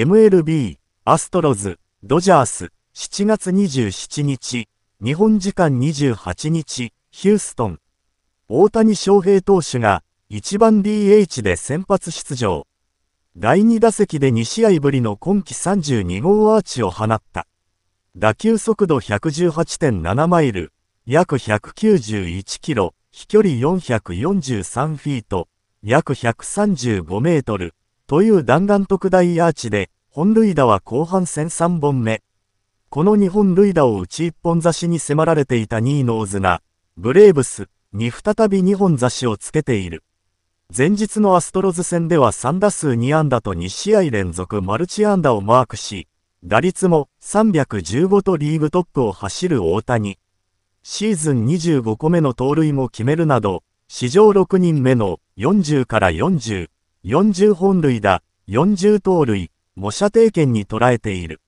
MLB、アストロズ、ドジャース、7月27日、日本時間28日、ヒューストン。大谷翔平投手が1番 DH で先発出場。第2打席で2試合ぶりの今季32号アーチを放った。打球速度118.7マイル、約191キロ、飛距離443フィート、約135メートル、という弾丸特大アーチで、本塁打は後半戦3本目。この2本塁打を打ち1本差しに迫られていた2位のオズが、ブレーブスに再び2本差しをつけている。前日のアストロズ戦では3打数2安打と2試合連続マルチ安打をマークし、打率も315とリーグトップを走る大谷。シーズン25個目の盗塁も決めるなど、史上6人目の40から40 40本塁打、40盗塁、模写定権に捉えている。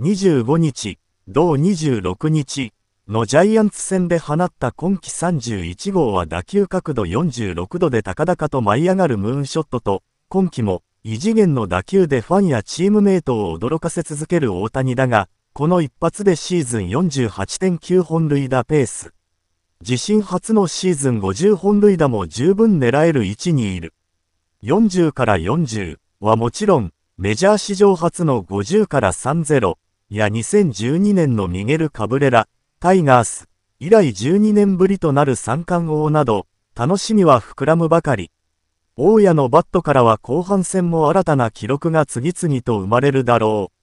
25日、同26日のジャイアンツ戦で放った今季31号は打球角度46度で高々と舞い上がるムーンショットと、今季も異次元の打球でファンやチームメイトを驚かせ続ける大谷だが、この一発でシーズン48.9本塁打ペース。自身初のシーズン50本塁打も十分狙える位置にいる。40から40はもちろん、メジャー史上初の50から30や2012年のミゲル・カブレラ、タイガース、以来12年ぶりとなる三冠王など、楽しみは膨らむばかり。大家のバットからは後半戦も新たな記録が次々と生まれるだろう。